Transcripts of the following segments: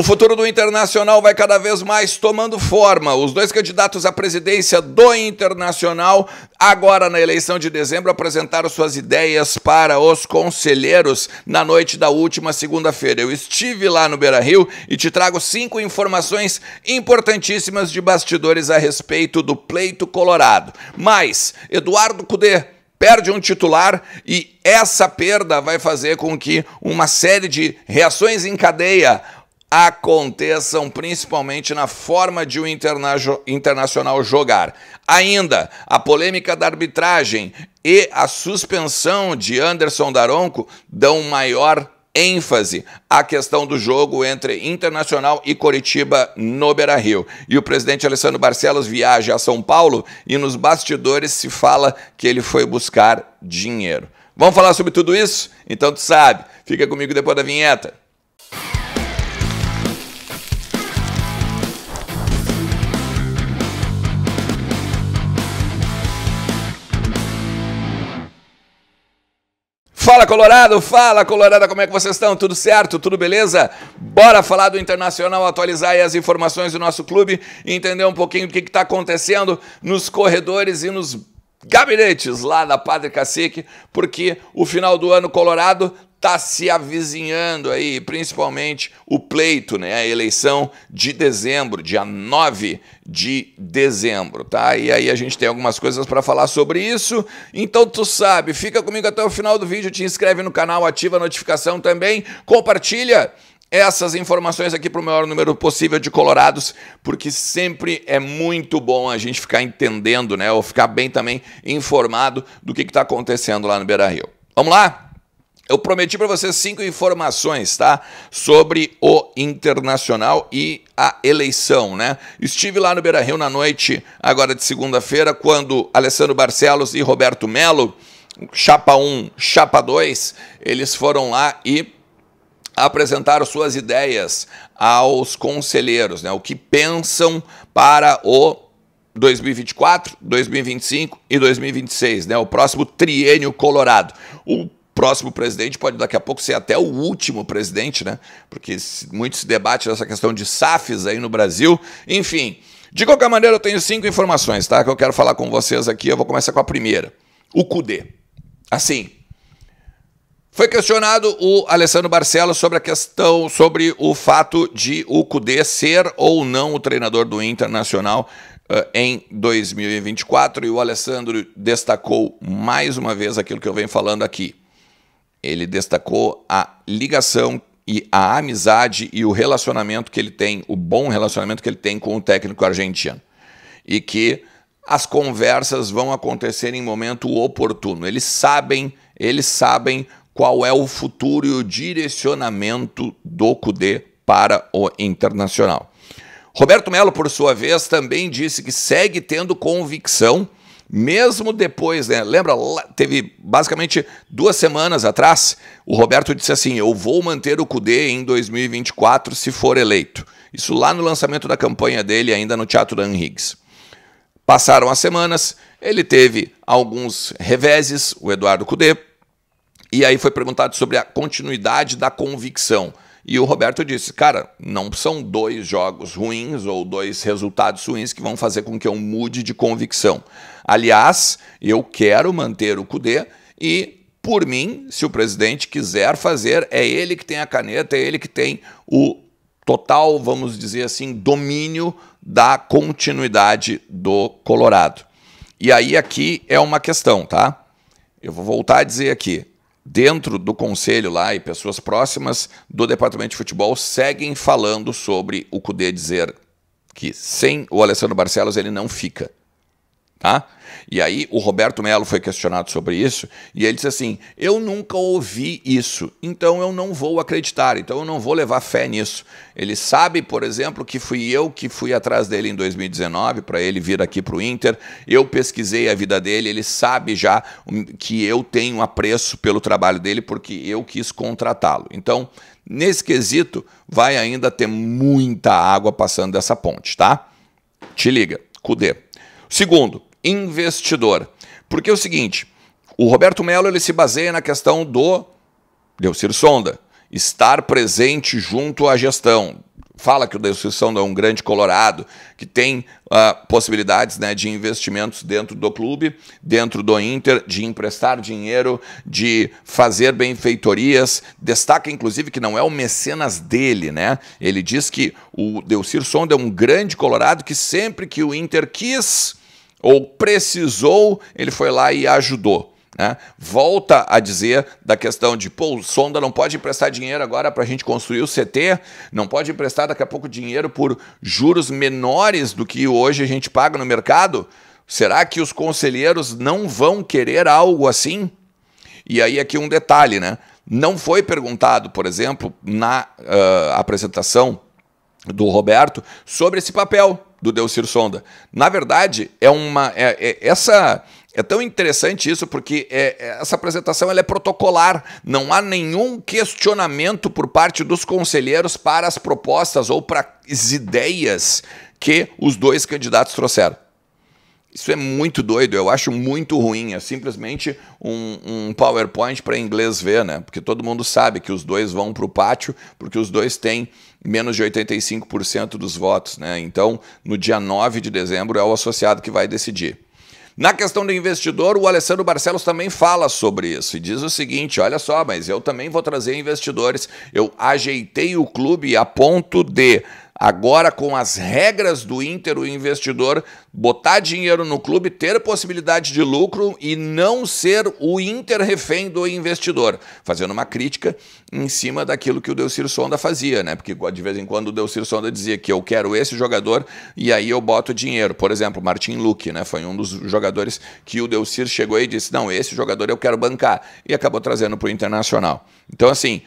O futuro do Internacional vai cada vez mais tomando forma. Os dois candidatos à presidência do Internacional, agora na eleição de dezembro, apresentaram suas ideias para os conselheiros na noite da última segunda-feira. Eu estive lá no Beira Rio e te trago cinco informações importantíssimas de bastidores a respeito do pleito colorado. Mas, Eduardo Cudê perde um titular e essa perda vai fazer com que uma série de reações em cadeia aconteçam principalmente na forma de o um interna internacional jogar. Ainda, a polêmica da arbitragem e a suspensão de Anderson Daronco dão maior ênfase à questão do jogo entre Internacional e Coritiba no Beira-Rio. E o presidente Alessandro Barcelos viaja a São Paulo e nos bastidores se fala que ele foi buscar dinheiro. Vamos falar sobre tudo isso? Então tu sabe, fica comigo depois da vinheta. Fala Colorado, fala Colorado, como é que vocês estão? Tudo certo? Tudo beleza? Bora falar do Internacional, atualizar as informações do nosso clube, entender um pouquinho o que está acontecendo nos corredores e nos gabinetes lá da Padre Cacique, porque o final do ano Colorado está se avizinhando aí, principalmente o pleito, né? A eleição de dezembro, dia 9 de dezembro, tá? E aí a gente tem algumas coisas para falar sobre isso. Então tu sabe, fica comigo até o final do vídeo, te inscreve no canal, ativa a notificação também, compartilha essas informações aqui para o maior número possível de colorados, porque sempre é muito bom a gente ficar entendendo, né? Ou ficar bem também informado do que está acontecendo lá no Beira Rio. Vamos lá? Eu prometi para vocês cinco informações, tá? Sobre o Internacional e a eleição, né? Estive lá no Beira Rio na noite, agora de segunda-feira, quando Alessandro Barcelos e Roberto Melo, chapa 1, chapa 2, eles foram lá e apresentaram suas ideias aos conselheiros, né? O que pensam para o 2024, 2025 e 2026, né? O próximo triênio colorado. O próximo presidente, pode daqui a pouco ser até o último presidente, né? Porque muito se debate nessa questão de SAFs aí no Brasil. Enfim, de qualquer maneira, eu tenho cinco informações, tá? Que eu quero falar com vocês aqui. Eu vou começar com a primeira. O CUDE. Assim, foi questionado o Alessandro Barcelos sobre a questão, sobre o fato de o Cudê ser ou não o treinador do Internacional uh, em 2024. E o Alessandro destacou mais uma vez aquilo que eu venho falando aqui ele destacou a ligação e a amizade e o relacionamento que ele tem, o bom relacionamento que ele tem com o técnico argentino. E que as conversas vão acontecer em momento oportuno. Eles sabem, eles sabem qual é o futuro e o direcionamento do Cudê para o Internacional. Roberto Melo, por sua vez, também disse que segue tendo convicção mesmo depois, né? Lembra? Teve basicamente duas semanas atrás, o Roberto disse assim: Eu vou manter o CUDE em 2024 se for eleito. Isso lá no lançamento da campanha dele, ainda no Teatro da Higgs. Passaram as semanas, ele teve alguns reveses, o Eduardo Cude e aí foi perguntado sobre a continuidade da convicção. E o Roberto disse: cara, não são dois jogos ruins ou dois resultados ruins que vão fazer com que eu mude de convicção. Aliás, eu quero manter o Cudê e por mim, se o presidente quiser fazer, é ele que tem a caneta, é ele que tem o total, vamos dizer assim, domínio da continuidade do Colorado. E aí aqui é uma questão, tá? Eu vou voltar a dizer aqui dentro do conselho lá e pessoas próximas do departamento de futebol seguem falando sobre o Cudê dizer que sem o Alessandro Barcelos ele não fica. Tá? E aí o Roberto Melo foi questionado sobre isso e ele disse assim: "Eu nunca ouvi isso, então eu não vou acreditar, então eu não vou levar fé nisso". Ele sabe, por exemplo, que fui eu que fui atrás dele em 2019 para ele vir aqui para o Inter. Eu pesquisei a vida dele, ele sabe já hum, que eu tenho apreço pelo trabalho dele porque eu quis contratá-lo. Então, nesse quesito, vai ainda ter muita água passando dessa ponte, tá? Te liga, Cudê. Segundo, investidor. Porque é o seguinte, o Roberto Mello ele se baseia na questão do Delcir Sonda, estar presente junto à gestão. Fala que o Delcir Sonda é um grande colorado, que tem uh, possibilidades né, de investimentos dentro do clube, dentro do Inter, de emprestar dinheiro, de fazer benfeitorias. Destaca, inclusive, que não é o mecenas dele, né? Ele diz que o Delcir Sonda é um grande colorado que sempre que o Inter quis ou precisou, ele foi lá e ajudou. Né? Volta a dizer da questão de, pô, o Sonda não pode emprestar dinheiro agora para a gente construir o CT, não pode emprestar daqui a pouco dinheiro por juros menores do que hoje a gente paga no mercado. Será que os conselheiros não vão querer algo assim? E aí aqui um detalhe, né? Não foi perguntado, por exemplo, na uh, apresentação do Roberto sobre esse papel do Delcir Sonda. Na verdade, é uma. É, é, essa. É tão interessante isso porque é, é, essa apresentação ela é protocolar, não há nenhum questionamento por parte dos conselheiros para as propostas ou para as ideias que os dois candidatos trouxeram. Isso é muito doido, eu acho muito ruim. É simplesmente um, um PowerPoint para inglês ver, né? Porque todo mundo sabe que os dois vão para o pátio, porque os dois têm menos de 85% dos votos, né? Então, no dia 9 de dezembro é o associado que vai decidir. Na questão do investidor, o Alessandro Barcelos também fala sobre isso e diz o seguinte: olha só, mas eu também vou trazer investidores. Eu ajeitei o clube a ponto de Agora, com as regras do Inter, o investidor botar dinheiro no clube, ter possibilidade de lucro e não ser o Inter refém do investidor. Fazendo uma crítica em cima daquilo que o Delcir Sonda fazia, né? Porque de vez em quando o Delcir Sonda dizia que eu quero esse jogador e aí eu boto dinheiro. Por exemplo, Martin Luque, né? Foi um dos jogadores que o Delcir chegou e disse: não, esse jogador eu quero bancar. E acabou trazendo para o Internacional. Então, assim,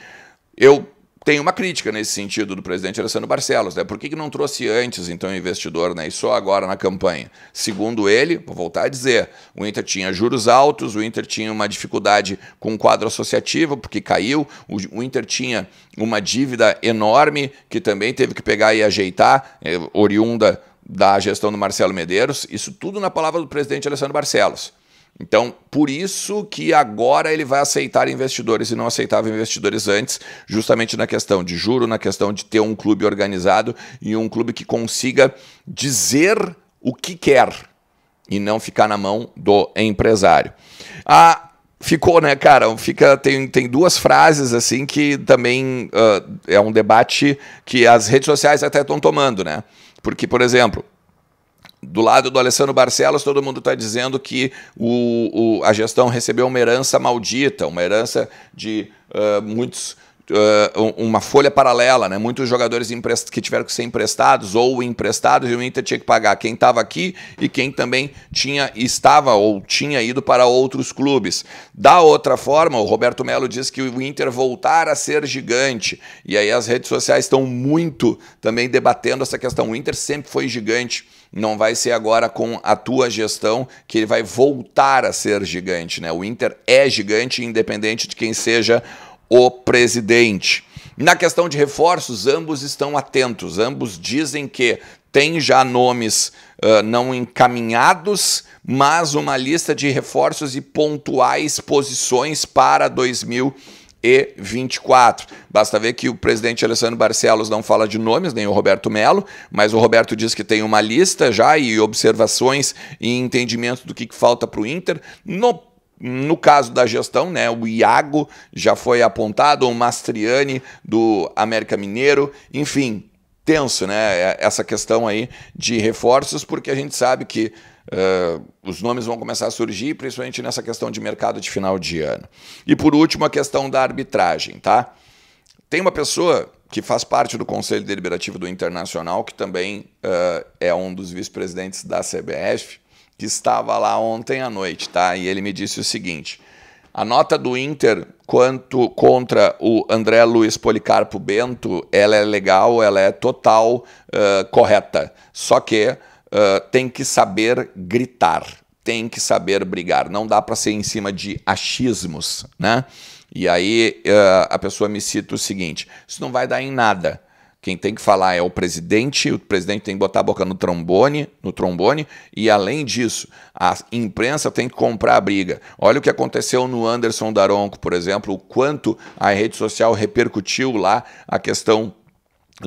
eu tem uma crítica nesse sentido do presidente Alessandro Barcelos, né? Por que, que não trouxe antes, então, investidor, né? E só agora na campanha? Segundo ele, vou voltar a dizer, o Inter tinha juros altos, o Inter tinha uma dificuldade com o quadro associativo, porque caiu, o, Inter tinha uma dívida enorme que também teve que pegar e ajeitar, é, oriunda da gestão do Marcelo Medeiros, isso tudo na palavra do presidente Alessandro Barcelos. Então, por isso que agora ele vai aceitar investidores e não aceitava investidores antes, justamente na questão de juro, na questão de ter um clube organizado e um clube que consiga dizer o que quer e não ficar na mão do empresário. Ah, ficou, né, cara? Fica, tem, tem duas frases assim que também uh, é um debate que as redes sociais até estão tomando, né? Porque, por exemplo, do lado do Alessandro Barcelos, todo mundo está dizendo que o, o, a gestão recebeu uma herança maldita, uma herança de uh, muitos Uh, uma folha paralela, né? Muitos jogadores que tiveram que ser emprestados ou emprestados e o Inter tinha que pagar quem estava aqui e quem também tinha estava ou tinha ido para outros clubes. Da outra forma, o Roberto Melo diz que o Inter voltar a ser gigante e aí as redes sociais estão muito também debatendo essa questão. O Inter sempre foi gigante não vai ser agora com a tua gestão que ele vai voltar a ser gigante, né? O Inter é gigante, independente de quem seja o presidente. Na questão de reforços, ambos estão atentos, ambos dizem que tem já nomes uh, não encaminhados, mas uma lista de reforços e pontuais posições para 2024. Basta ver que o presidente Alessandro Barcelos não fala de nomes, nem o Roberto Melo, mas o Roberto diz que tem uma lista já e observações e entendimento do que, que falta para o Inter. No no caso da gestão, né, o Iago já foi apontado, o Mastriani do América Mineiro, enfim, tenso, né, é, essa questão aí de reforços, porque a gente sabe que uh, os nomes vão começar a surgir, principalmente nessa questão de mercado de final de ano. E por último, a questão da arbitragem, tá? Tem uma pessoa que faz parte do Conselho Deliberativo do Internacional, que também uh, é um dos vice-presidentes da CBF, que estava lá ontem à noite, tá? E ele me disse o seguinte: a nota do Inter quanto contra o André Luiz Policarpo Bento, ela é legal, ela é total uh, correta. Só que uh, tem que saber gritar, tem que saber brigar. Não dá para ser em cima de achismos, né? E aí uh, a pessoa me cita o seguinte: isso não vai dar em nada. Quem tem que falar é o presidente, o presidente tem que botar a boca no trombone, no trombone, e além disso, a imprensa tem que comprar a briga. Olha o que aconteceu no Anderson Daronco, por exemplo, o quanto a rede social repercutiu lá a questão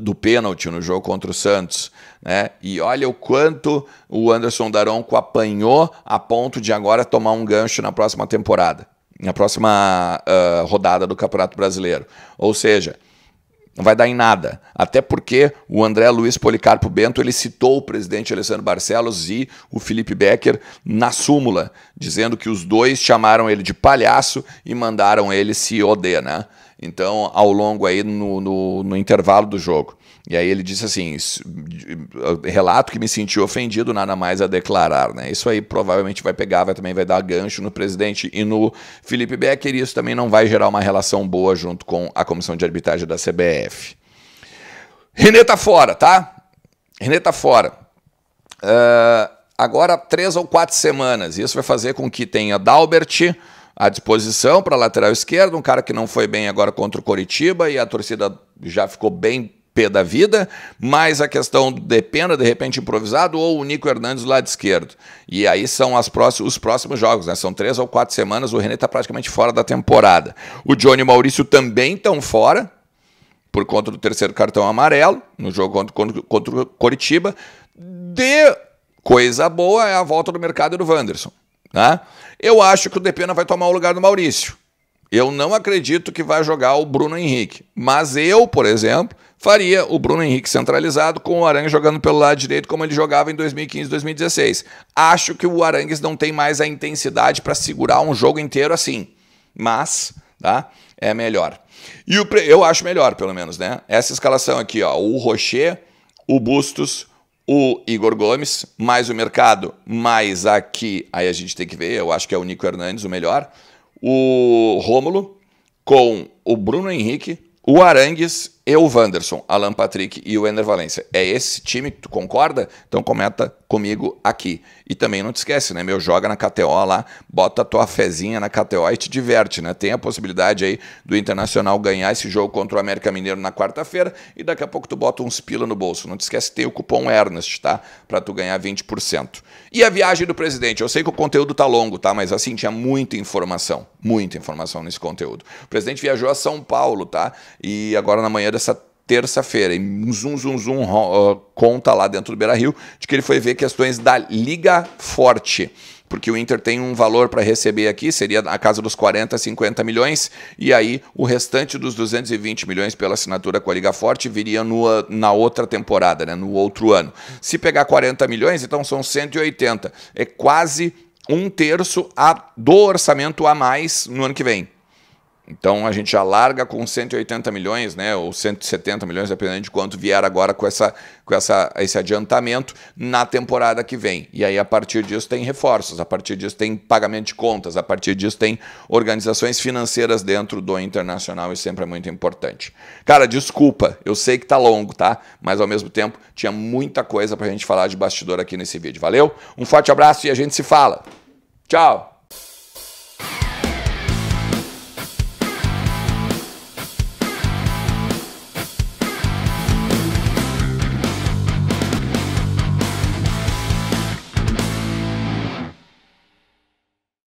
do pênalti no jogo contra o Santos, né? E olha o quanto o Anderson Daronco apanhou a ponto de agora tomar um gancho na próxima temporada, na próxima uh, rodada do Campeonato Brasileiro. Ou seja, não vai dar em nada. Até porque o André Luiz Policarpo Bento ele citou o presidente Alessandro Barcelos e o Felipe Becker na súmula, dizendo que os dois chamaram ele de palhaço e mandaram ele se odear, né? Então, ao longo aí, no, no, no intervalo do jogo. E aí ele disse assim: relato que me senti ofendido, nada mais a declarar. Né? Isso aí provavelmente vai pegar, vai, também vai dar gancho no presidente e no Felipe Becker, e isso também não vai gerar uma relação boa junto com a comissão de arbitragem da CBF. Renê tá fora, tá? Renê tá fora. Uh, agora, três ou quatro semanas. Isso vai fazer com que tenha Dalbert à disposição para lateral esquerdo um cara que não foi bem agora contra o Coritiba e a torcida já ficou bem Pé da vida, mais a questão do Depena, de repente improvisado, ou o Nico Hernandes do lado esquerdo. E aí são as próximos, os próximos jogos, né? São três ou quatro semanas, o René está praticamente fora da temporada. O Johnny e o Maurício também estão fora, por conta do terceiro cartão amarelo, no jogo contra, contra, contra o Coritiba. De coisa boa é a volta do mercado do Wanderson. Né? Eu acho que o Depena vai tomar o lugar do Maurício. Eu não acredito que vai jogar o Bruno Henrique. Mas eu, por exemplo, faria o Bruno Henrique centralizado com o Arangues jogando pelo lado direito como ele jogava em 2015, 2016. Acho que o Arangues não tem mais a intensidade para segurar um jogo inteiro assim. Mas, tá? É melhor. E o eu acho melhor, pelo menos, né? Essa escalação aqui, ó, o Rocher, o Bustos, o Igor Gomes, mais o Mercado, mais aqui, aí a gente tem que ver, eu acho que é o Nico Hernandes o melhor o Rômulo, com o Bruno Henrique, o Arangues eu, o Wanderson, Alan Patrick e o Ender Valência. É esse time que tu concorda? Então comenta comigo aqui. E também não te esquece, né, meu? Joga na KTO lá, bota a tua fezinha na KTO e te diverte, né? Tem a possibilidade aí do Internacional ganhar esse jogo contra o América Mineiro na quarta-feira e daqui a pouco tu bota uns pila no bolso. Não te esquece, tem o cupom Ernest, tá? Pra tu ganhar 20%. E a viagem do presidente? Eu sei que o conteúdo tá longo, tá? Mas assim, tinha muita informação, muita informação nesse conteúdo. O presidente viajou a São Paulo, tá? E agora na manhã essa terça-feira. E um zoom, zoom, zoom uh, conta lá dentro do Beira Rio de que ele foi ver questões da Liga Forte. Porque o Inter tem um valor para receber aqui, seria a casa dos 40, 50 milhões, e aí o restante dos 220 milhões pela assinatura com a Liga Forte viria no, ah, na outra temporada, né, no outro ano. Se pegar 40 milhões, então são 180. É quase um terço a, do orçamento a mais no ano que vem. Então a gente já larga com 180 milhões, né, ou 170 milhões, dependendo de quanto vier agora com, essa, com essa, esse adiantamento na temporada que vem. E aí a partir disso tem reforços, a partir disso tem pagamento de contas, a partir disso tem organizações financeiras dentro do internacional e sempre é muito importante. Cara, desculpa, eu sei que tá longo, tá? Mas ao mesmo tempo tinha muita coisa pra gente falar de bastidor aqui nesse vídeo. Valeu? Um forte abraço e a gente se fala. Tchau.